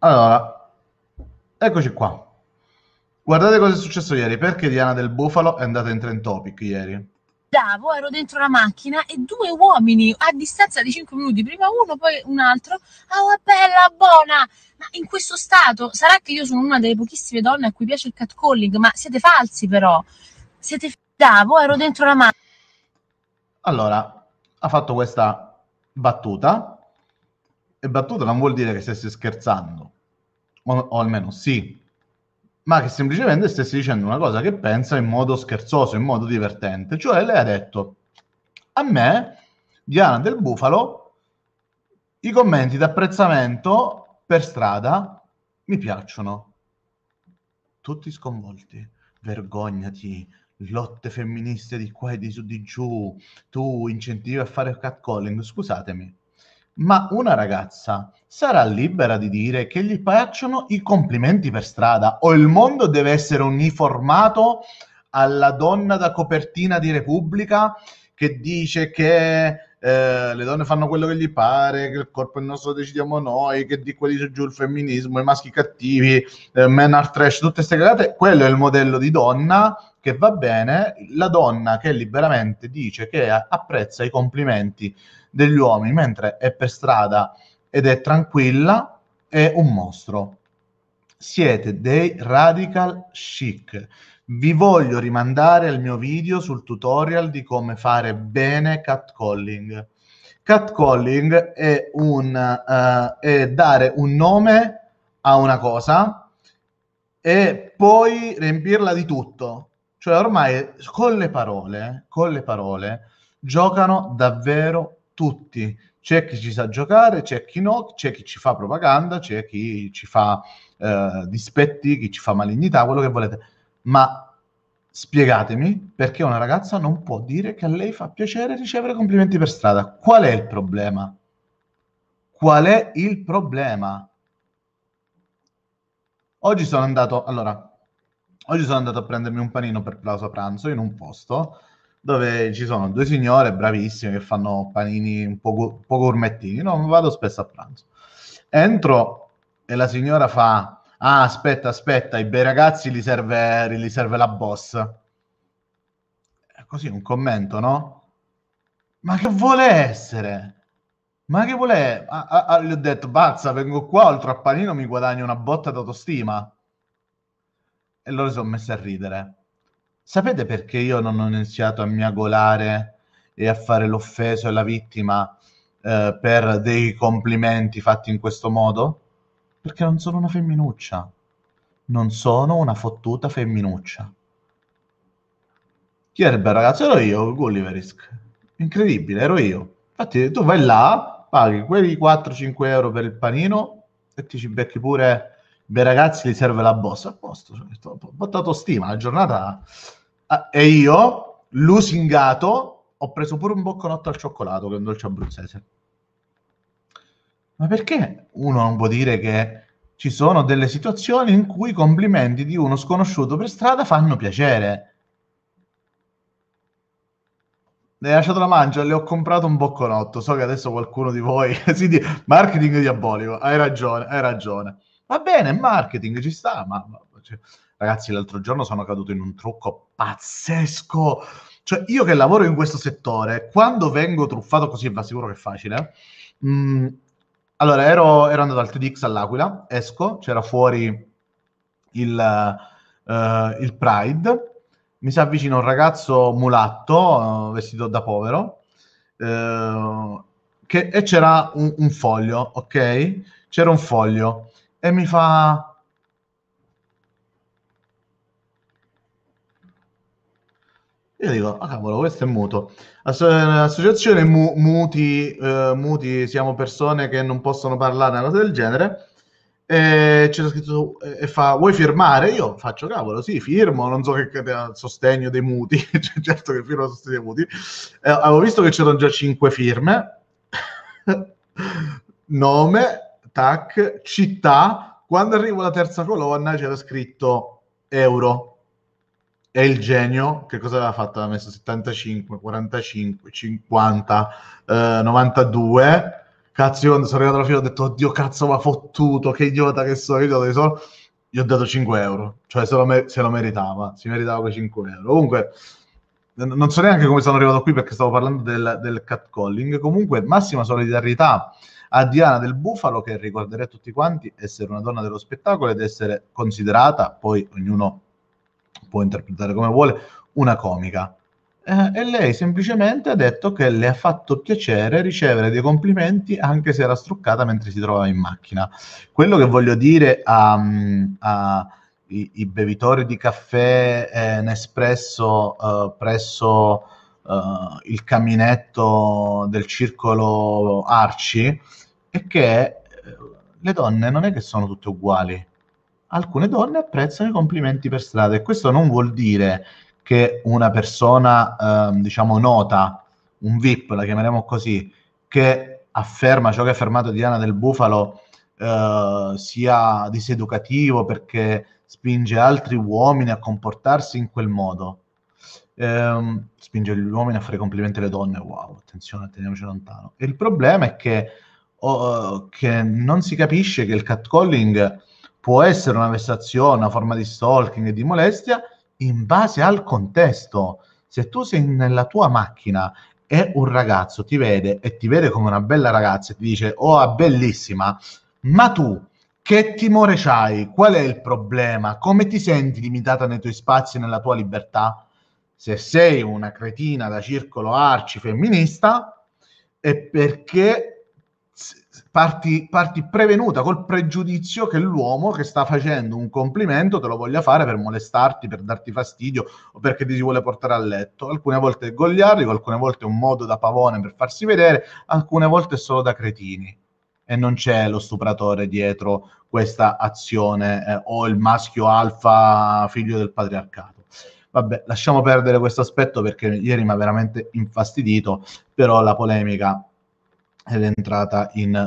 Allora, eccoci qua. Guardate cosa è successo ieri, perché Diana del Bufalo è andata in Trend Topic ieri. Davo, ero dentro la macchina e due uomini a distanza di 5 minuti, prima uno, poi un altro. Ah, oh, bella, buona! Ma in questo stato sarà che io sono una delle pochissime donne a cui piace il catcalling, ma siete falsi però. Siete Davo, ero dentro la macchina. Allora, ha fatto questa battuta e battuta non vuol dire che stessi scherzando, o, o, almeno sì, ma che semplicemente stessi dicendo una cosa che pensa in modo scherzoso, in modo divertente. Cioè lei ha detto, a me, Diana del Bufalo, i commenti d'apprezzamento per strada mi piacciono. Tutti sconvolti, vergognati, lotte femministe di qua e di su di giù, tu incentivi a fare catcalling, scusatemi ma una ragazza sarà libera di dire che gli piacciono i complimenti per strada o il mondo deve essere uniformato alla donna da copertina di Repubblica che dice che eh, le donne fanno quello che gli pare, che il corpo è il nostro, decidiamo noi, che di quelli c'è giù il femminismo, i maschi cattivi, eh, men are trash, tutte queste cagate, quello è il modello di donna che va bene, la donna che liberamente dice che apprezza i complimenti degli uomini mentre è per strada ed è tranquilla, è un mostro. Siete dei radical chic. Vi voglio rimandare al mio video sul tutorial di come fare bene catcalling. Catcalling è, un, uh, è dare un nome a una cosa e poi riempirla di tutto. Cioè ormai con le parole, con le parole giocano davvero tutti. C'è chi ci sa giocare, c'è chi no, c'è chi ci fa propaganda, c'è chi ci fa eh, dispetti, chi ci fa malignità, quello che volete. Ma spiegatemi perché una ragazza non può dire che a lei fa piacere ricevere complimenti per strada. Qual è il problema? Qual è il problema? Oggi sono andato, allora, Oggi sono andato a prendermi un panino per pausa pranzo in un posto dove ci sono due signore bravissime che fanno panini un po', un po gourmettini. No, vado spesso a pranzo. Entro e la signora fa: Ah, aspetta, aspetta, i bei ragazzi li serve, li serve la boss. È così un commento, no? Ma che vuole essere? Ma che vuole? Ah, ah, ah, gli ho detto, Bazza, vengo qua, oltre a panino mi guadagno una botta d'autostima e loro sono messi a ridere. Sapete perché io non ho iniziato a miagolare e a fare l'offeso e la vittima eh, per dei complimenti fatti in questo modo? Perché non sono una femminuccia. Non sono una fottuta femminuccia. Chi era il bel ragazzo? Ero io, Gulliverisk. Incredibile, ero io. Infatti tu vai là, paghi quei 4-5 euro per il panino e ti ci becchi pure beh ragazzi gli serve la bossa, a posto, cioè, ho portato stima, la giornata... Ah, e io, lusingato, ho preso pure un bocconotto al cioccolato, che è un dolce abruzzese. Ma perché uno non può dire che ci sono delle situazioni in cui i complimenti di uno sconosciuto per strada fanno piacere? Ne hai lasciato la mangia, le ho comprato un bocconotto. So che adesso qualcuno di voi si dice marketing diabolico. Hai ragione, hai ragione. Va bene, marketing ci sta, ma... Cioè, ragazzi, l'altro giorno sono caduto in un trucco pazzesco. Cioè, io che lavoro in questo settore, quando vengo truffato così, va sicuro che è facile. Mh, eh, mm, allora, ero, ero, andato al 3DX all'Aquila, esco, c'era fuori il, uh, il Pride, mi si avvicina un ragazzo mulatto, uh, vestito da povero, uh, che, e c'era un, un foglio, ok? C'era un foglio e mi fa Io dico, ah cavolo, questo è muto. Associazione mu- muti, eh, muti, siamo persone che non possono parlare, una cosa del genere. E c'è scritto, e fa, vuoi firmare? Io faccio, cavolo, sì, firmo, non so che, che sostegno dei muti, cioè, certo che firmo sostegno dei muti. Eh, avevo visto che c'erano già cinque firme, nome, tac, città, quando arrivo alla terza colonna c'era scritto euro. E il genio, che cosa aveva fatto? Aveva messo 75, 45, 50, eh, 92. Cazzo, io quando sono arrivato alla fine ho detto, oddio cazzo, ma fottuto, che idiota che sono, io dove sono. Gli ho dato 5 euro, cioè se lo, me- se lo meritava, si meritava quei 5 euro. Comunque, non so neanche come sono arrivato qui perché stavo parlando del, del catcalling. Comunque, massima solidarietà a Diana del Bufalo, che ricorderà tutti quanti essere una donna dello spettacolo ed essere considerata, poi ognuno può interpretare come vuole, una comica. Eh, e lei semplicemente ha detto che le ha fatto piacere ricevere dei complimenti anche se era struccata mentre si trovava in macchina. Quello che voglio dire a, a i, i bevitori di caffè eh, Nespresso eh, presso eh, il caminetto del circolo Arci è che eh, le donne non è che sono tutte uguali. Alcune donne apprezzano i complimenti per strada e questo non vuol dire che una persona, ehm, diciamo, nota, un VIP, la chiameremo così, che afferma ciò che ha affermato Diana del Bufalo, eh, sia diseducativo perché spinge altri uomini a comportarsi in quel modo. Ehm, spinge gli uomini a fare complimenti alle donne, wow, attenzione, teniamoci lontano. E il problema è che, oh, che non si capisce che il catcalling può essere una vessazione, una forma di stalking e di molestia in base al contesto. Se tu sei nella tua macchina e un ragazzo ti vede e ti vede come una bella ragazza e ti dice oh bellissima, ma tu che timore c'hai? Qual è il problema? Come ti senti limitata nei tuoi spazi e nella tua libertà? Se sei una cretina da circolo arci femminista, è perché parti, parti prevenuta col pregiudizio che l'uomo che sta facendo un complimento te lo voglia fare per molestarti, per darti fastidio o perché ti si vuole portare a letto. Alcune volte è goliardico, alcune volte è un modo da pavone per farsi vedere, alcune volte è solo da cretini e non c'è lo stupratore dietro questa azione eh, o il maschio alfa figlio del patriarcato. Vabbè, lasciamo perdere questo aspetto perché ieri mi ha veramente infastidito, però la polemica è entrata in